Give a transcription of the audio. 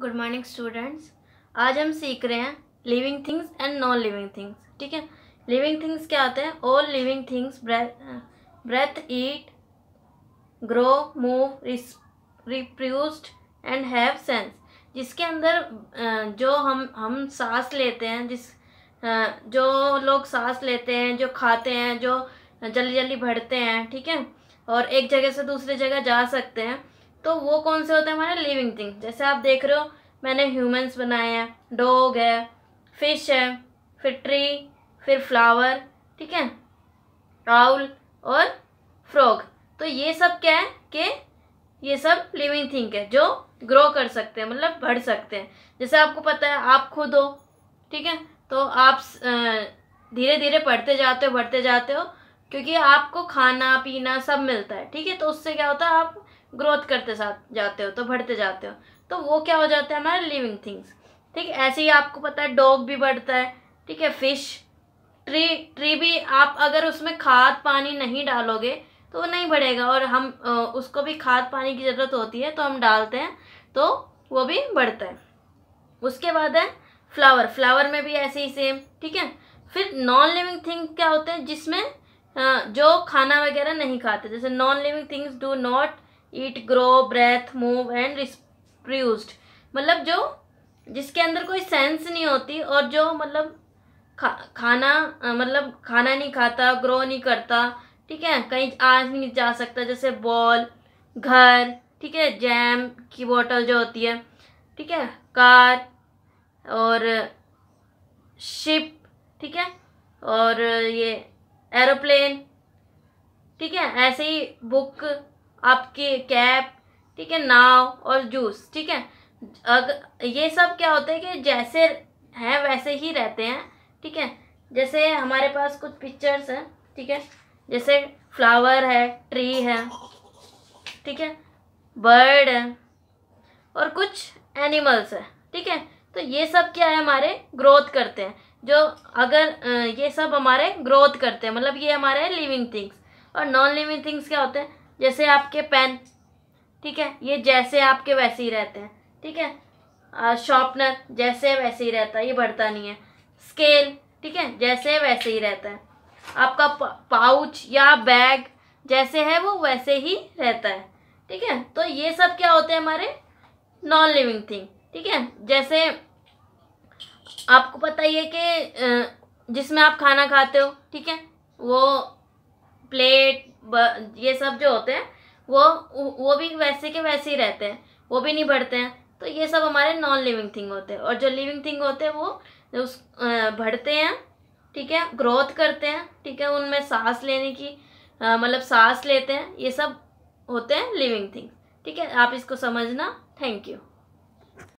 good morning students आज हम सीख रहे हैं living things and non living things ठीक है लिविंग थिंग्स क्या आते हैं all living things breathe eat grow move reproduced and have sense जिसके अंदर जो हम हम सांस लेते हैं जिस जो लोग सांस लेते हैं जो खाते हैं जो जल्दी जल्दी बढ़ते हैं ठीक है और एक जगह से दूसरी जगह जा सकते हैं तो वो कौन से होते हैं हमारे लिविंग थिंग जैसे आप देख रहे हो मैंने ह्यूमंस बनाए हैं डॉग है फिश है फिर ट्री फिर फ्लावर ठीक है आउल और फ्रॉग तो ये सब क्या है कि ये सब लिविंग थिंग है जो ग्रो कर सकते हैं मतलब बढ़ सकते हैं जैसे आपको पता है आप खुद हो ठीक है तो आप धीरे धीरे पढ़ते जाते हो बढ़ते जाते हो क्योंकि आपको खाना पीना सब मिलता है ठीक है तो उससे क्या होता है आप ग्रोथ करते साथ जाते हो तो बढ़ते जाते हो तो वो क्या हो जाता है हमारे लिविंग थिंग्स ठीक ऐसे ही आपको पता है डॉग भी बढ़ता है ठीक है फिश ट्री ट्री भी आप अगर उसमें खाद पानी नहीं डालोगे तो वो नहीं बढ़ेगा और हम उसको भी खाद पानी की ज़रूरत होती है तो हम डालते हैं तो वो भी बढ़ता है उसके बाद है फ्लावर फ्लावर में भी ऐसे ही सेम ठीक है फिर नॉन लिविंग थिंग क्या होते हैं जिसमें जो खाना वगैरह नहीं खाते जैसे non living things do not eat grow breathe move and reproduced मतलब जो जिसके अंदर कोई सेंस नहीं होती और जो मतलब खा खाना मतलब खाना नहीं खाता ग्रो नहीं करता ठीक है कहीं आ नहीं जा सकता जैसे बॉल घर ठीक है जैम की बोतल जो होती है ठीक है कार और शिप ठीक है और ये एरोप्लेन ठीक है ऐसे ही बुक आपके कैप ठीक है नाव और जूस ठीक है अगर ये सब क्या होते हैं कि जैसे हैं वैसे ही रहते हैं ठीक है जैसे हमारे पास कुछ पिक्चर्स हैं ठीक है जैसे फ्लावर है ट्री है ठीक है बर्ड है और कुछ एनिमल्स है ठीक है तो ये सब क्या है हमारे ग्रोथ करते हैं जो अगर ये सब हमारे ग्रोथ करते हैं मतलब ये हमारे लिविंग थिंग्स और नॉन लिविंग थिंग्स क्या होते हैं जैसे आपके पेन ठीक है ये जैसे आपके वैसे ही रहते हैं ठीक है शॉर्पनर जैसे वैसे ही रहता है ये बढ़ता नहीं है स्केल ठीक है जैसे वैसे ही रहता है आपका पाउच या बैग जैसे है वो वैसे ही रहता है ठीक है तो ये सब क्या होते हैं हमारे नॉन लिविंग थिंग ठीक है जैसे आपको पता ही है कि जिसमें आप खाना खाते हो ठीक है वो प्लेट ये सब जो होते हैं वो वो भी वैसे के वैसे ही रहते हैं वो भी नहीं बढ़ते हैं तो ये सब हमारे नॉन लिविंग थिंग होते हैं और जो लिविंग थिंग होते हैं वो उस बढ़ते हैं ठीक है ग्रोथ करते हैं ठीक है उनमें सांस लेने की मतलब सांस लेते हैं ये सब होते हैं लिविंग थिंग्स ठीक है आप इसको समझना थैंक यू